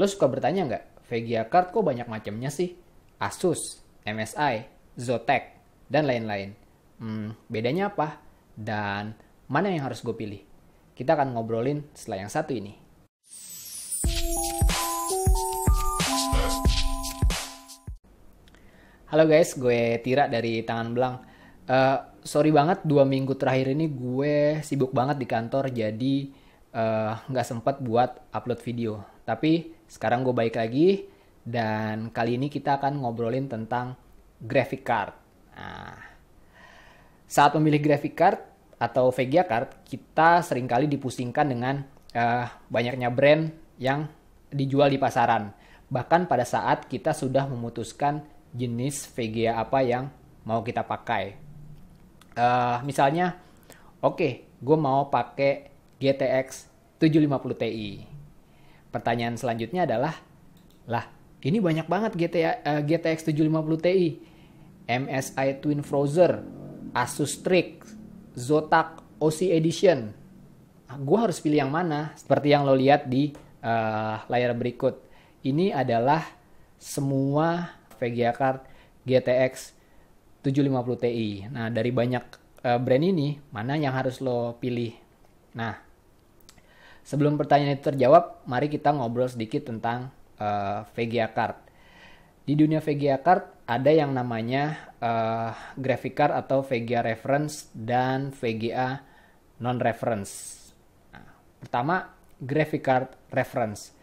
Lo suka bertanya nggak? VGA card kok banyak macamnya sih? Asus, MSI, Zotac, dan lain-lain. Hmm, bedanya apa? Dan mana yang harus gue pilih? Kita akan ngobrolin setelah yang satu ini. Halo guys, gue Tira dari Tangan Belang. Uh, sorry banget dua minggu terakhir ini gue sibuk banget di kantor jadi eh, nggak uh, sempet buat upload video. Tapi sekarang gue baik lagi dan kali ini kita akan ngobrolin tentang graphic card. Nah, saat memilih graphic card atau VGA card, kita seringkali dipusingkan dengan uh, banyaknya brand yang dijual di pasaran. Bahkan pada saat kita sudah memutuskan jenis VGA apa yang mau kita pakai. Uh, misalnya, oke, okay, gue mau pakai GTX 750 Ti pertanyaan selanjutnya adalah, lah ini banyak banget GTA, uh, GTX 750 Ti, MSI Twin Frozer, Asus Strix, Zotac OC Edition. Ah, gue harus pilih yang mana? Seperti yang lo lihat di uh, layar berikut. Ini adalah semua VGA card GTX 750 Ti. Nah dari banyak uh, brand ini, mana yang harus lo pilih? Nah Sebelum pertanyaan itu terjawab, mari kita ngobrol sedikit tentang uh, eh, VGA card. Di dunia VGA card ada yang namanya uh, graphic card atau VGA reference dan VGA non reference. Nah, pertama, graphic card reference.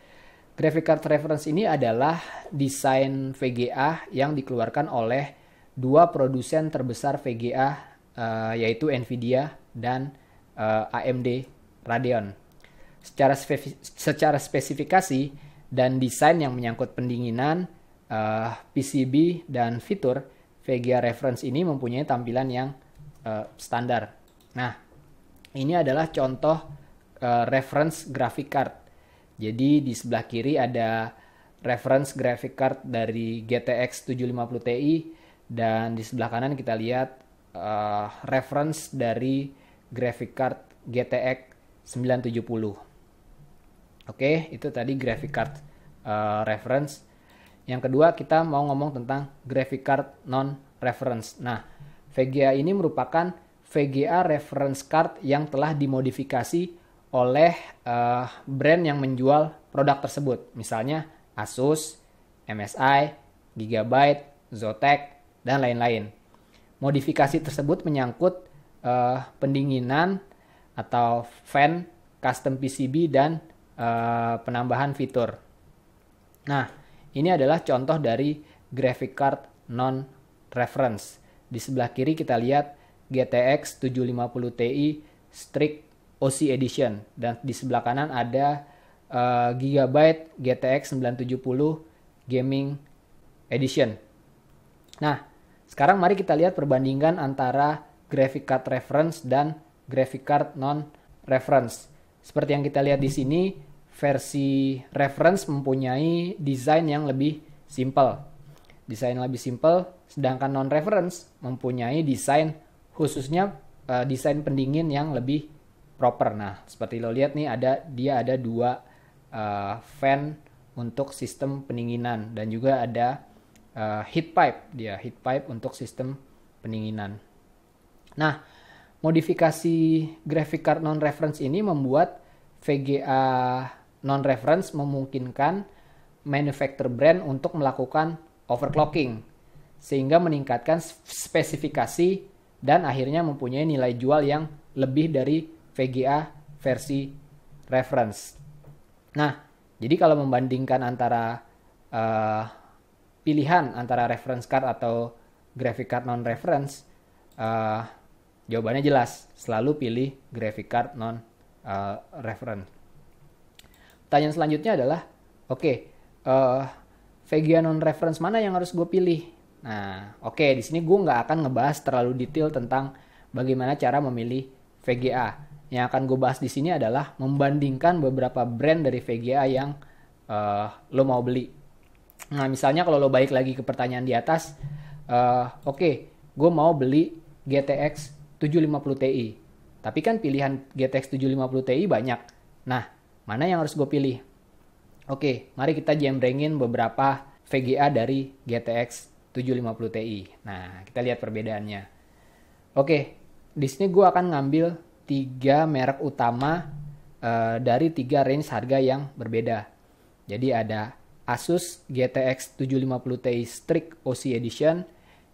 Graphic card reference ini adalah desain VGA yang dikeluarkan oleh dua produsen terbesar VGA uh, eh, yaitu Nvidia dan uh, AMD Radeon secara secara spesifikasi dan desain yang menyangkut pendinginan, uh, eh, PCB dan fitur, VGA Reference ini mempunyai tampilan yang uh, standar. Nah, ini adalah contoh uh, reference graphic card. Jadi di sebelah kiri ada reference graphic card dari GTX 750 Ti dan di sebelah kanan kita lihat uh, reference dari graphic card GTX 970. Oke, okay, itu tadi graphic card uh, reference. Yang kedua kita mau ngomong tentang graphic card non reference. Nah, VGA ini merupakan VGA reference card yang telah dimodifikasi oleh uh, brand yang menjual produk tersebut. Misalnya Asus, MSI, Gigabyte, Zotac, dan lain-lain. Modifikasi tersebut menyangkut uh, pendinginan atau fan custom PCB dan Eh, penambahan fitur. Nah, ini adalah contoh dari graphic card non reference. Di sebelah kiri kita lihat GTX 750 Ti strict OC edition dan di sebelah kanan ada uh, Gigabyte GTX 970 gaming edition. Nah, sekarang mari kita lihat perbandingan antara graphic card reference dan graphic card non reference. Seperti yang kita lihat di sini, versi reference mempunyai desain yang lebih simple. Desain lebih simple, sedangkan non-reference mempunyai desain khususnya uh, desain pendingin yang lebih proper. Nah, seperti lo lihat nih ada dia ada dua uh, fan untuk sistem pendinginan dan juga ada uh, heat pipe dia heat pipe untuk sistem pendinginan. Nah, modifikasi graphic card non reference ini membuat VGA non reference memungkinkan manufacturer brand untuk melakukan overclocking sehingga meningkatkan spesifikasi dan akhirnya mempunyai nilai jual yang lebih dari VGA versi reference. Nah, jadi kalau membandingkan antara uh, pilihan antara reference card atau graphic card non reference, uh, eh, jawabannya jelas, selalu pilih graphic card non uh, reference. Pertanyaan selanjutnya adalah, oke, okay, uh, eh, non reference mana yang harus gue pilih? Nah, oke, okay, di sini gue nggak akan ngebahas terlalu detail tentang bagaimana cara memilih VGA. Yang akan gue bahas di sini adalah membandingkan beberapa brand dari VGA yang uh, lo mau beli. Nah, misalnya kalau lo balik lagi ke pertanyaan di atas, uh, oke, okay, gue mau beli GTX 750 Ti. Tapi kan pilihan GTX 750 Ti banyak. Nah, Mana yang harus gue pilih? Oke, mari kita jembrengin beberapa VGA dari GTX 750 Ti. Nah, kita lihat perbedaannya. Oke, di sini gue akan ngambil tiga merek utama uh, dari tiga range harga yang berbeda. Jadi ada Asus GTX 750 Ti Strict OC Edition,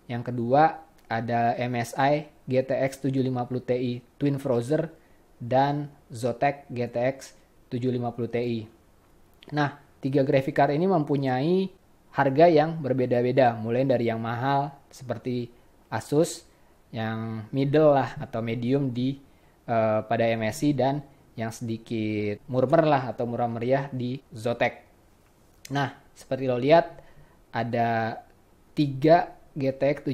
yang kedua ada MSI GTX 750 Ti Twin Frozer dan Zotac GTX 750 Ti. Nah, tiga graphic card ini mempunyai harga yang berbeda-beda, mulai dari yang mahal seperti Asus, yang middle lah atau medium di uh, pada MSI dan yang sedikit murmer lah atau murah meriah di Zotek. Nah, seperti lo lihat ada tiga GTX 750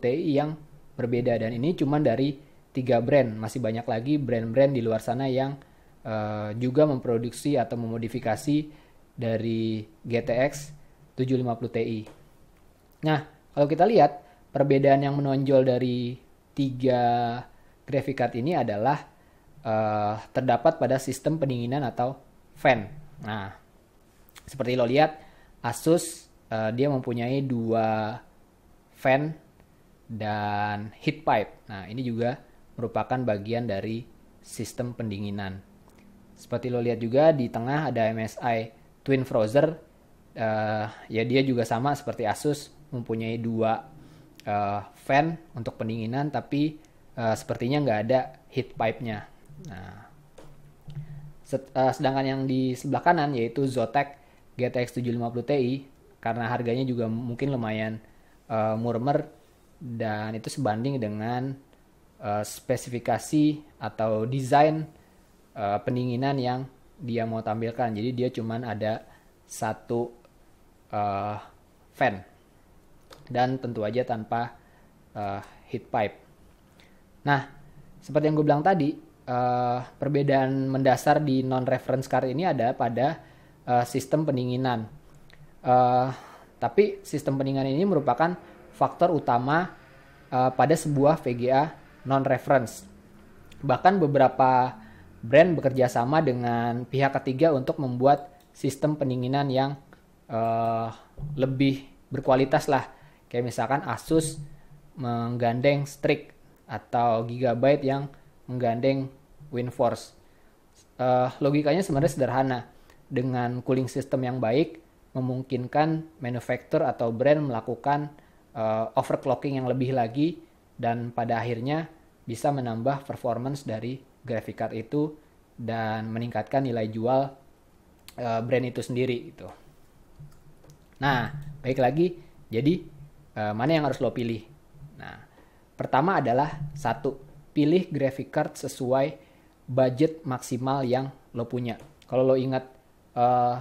Ti yang berbeda dan ini cuma dari tiga brand, masih banyak lagi brand-brand di luar sana yang uh, juga memproduksi atau memodifikasi dari GTX 750 Ti. Nah, kalau kita lihat perbedaan yang menonjol dari tiga graphic card ini adalah uh, terdapat pada sistem pendinginan atau fan. Nah, seperti lo lihat Asus uh, dia mempunyai dua fan dan heat pipe. Nah, ini juga merupakan bagian dari sistem pendinginan. Seperti lo lihat juga di tengah ada MSI Twin Frozer. Uh, ya dia juga sama seperti Asus mempunyai dua uh, fan untuk pendinginan tapi uh, sepertinya nggak ada heat pipe-nya. Nah, set, uh, sedangkan yang di sebelah kanan yaitu Zotac GTX 750 Ti karena harganya juga mungkin lumayan uh, murmer dan itu sebanding dengan uh, spesifikasi atau desain uh, pendinginan yang dia mau tampilkan. Jadi dia cuman ada satu uh, fan dan tentu aja tanpa uh, heat pipe. Nah, seperti yang gue bilang tadi, uh, perbedaan mendasar di non-reference car ini ada pada uh, sistem pendinginan. Uh, tapi sistem pendinginan ini merupakan faktor utama uh, pada sebuah VGA non-reference. Bahkan beberapa brand bekerja sama dengan pihak ketiga untuk membuat sistem pendinginan yang uh, lebih berkualitas lah. Kayak misalkan Asus menggandeng Strix atau Gigabyte yang menggandeng WinForce. Uh, eh, logikanya sebenarnya sederhana. Dengan cooling system yang baik, memungkinkan manufaktur atau brand melakukan uh, overclocking yang lebih lagi dan pada akhirnya bisa menambah performance dari graphic card itu dan meningkatkan nilai jual eh, brand itu sendiri gitu. Nah, baik lagi, jadi eh, mana yang harus lo pilih? Nah, pertama adalah satu, pilih graphic card sesuai budget maksimal yang lo punya. Kalau lo ingat eh,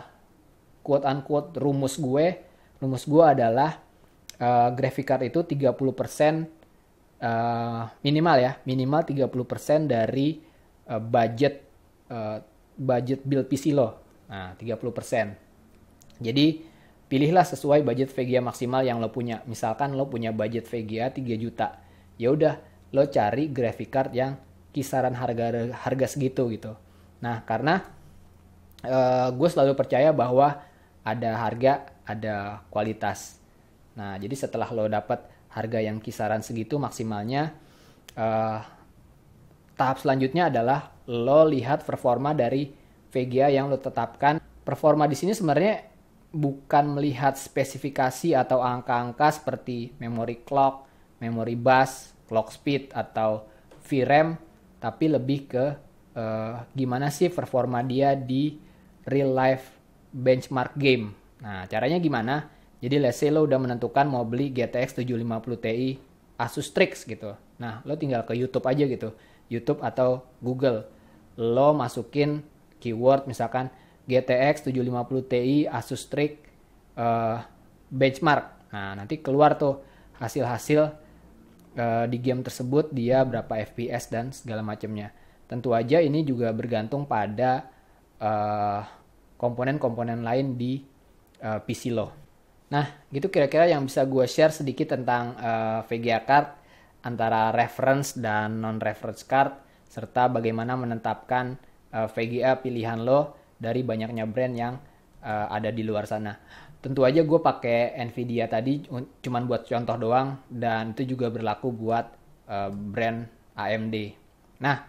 quote unquote rumus gue, rumus gue adalah graphic card itu 30% minimal ya, minimal 30% dari Eh, budget uh, budget bill PC lo. Nah, 30%. Jadi pilihlah sesuai budget VGA maksimal yang lo punya. Misalkan lo punya budget VGA 3 juta. Ya udah, lo cari graphic card yang kisaran harga harga segitu gitu. Nah, karena uh, eh, gue selalu percaya bahwa ada harga, ada kualitas. Nah, jadi setelah lo dapat harga yang kisaran segitu maksimalnya, uh, tahap selanjutnya adalah lo lihat performa dari VGA yang lo tetapkan. Performa di sini sebenarnya bukan melihat spesifikasi atau angka-angka seperti memory clock, memory bus, clock speed atau VRAM, tapi lebih ke uh, gimana sih performa dia di real life benchmark game. Nah, caranya gimana? Jadi let's say lo udah menentukan mau beli GTX 750 Ti Asus Strix gitu. Nah, lo tinggal ke YouTube aja gitu YouTube atau Google. Lo masukin keyword misalkan GTX 750 Ti Asus Strix uh, eh, benchmark. Nah, nanti keluar tuh hasil-hasil uh, di game tersebut dia berapa FPS dan segala macamnya. Tentu aja ini juga bergantung pada komponen eh, komponen-komponen lain di uh, PC lo. Nah, gitu kira-kira yang bisa gue share sedikit tentang uh, VGA card antara reference dan non-reference card serta bagaimana menetapkan uh, eh, VGA pilihan lo dari banyaknya brand yang uh, ada di luar sana. Tentu aja gue pakai Nvidia tadi cuman buat contoh doang dan itu juga berlaku buat uh, brand AMD. Nah,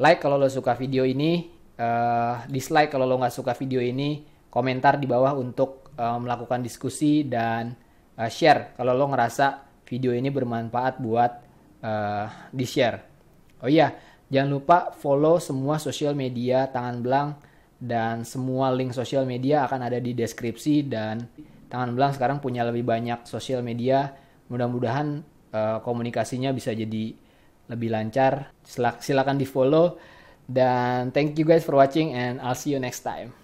like kalau lo suka video ini, uh, dislike kalau lo nggak suka video ini, komentar di bawah untuk uh, melakukan diskusi dan uh, share kalau lo ngerasa video ini bermanfaat buat uh, eh, di share. Oh iya, jangan lupa follow semua sosial media Tangan Belang dan semua link sosial media akan ada di deskripsi dan Tangan Belang sekarang punya lebih banyak sosial media. Mudah-mudahan uh, komunikasinya bisa jadi lebih lancar. silakan di follow dan thank you guys for watching and I'll see you next time.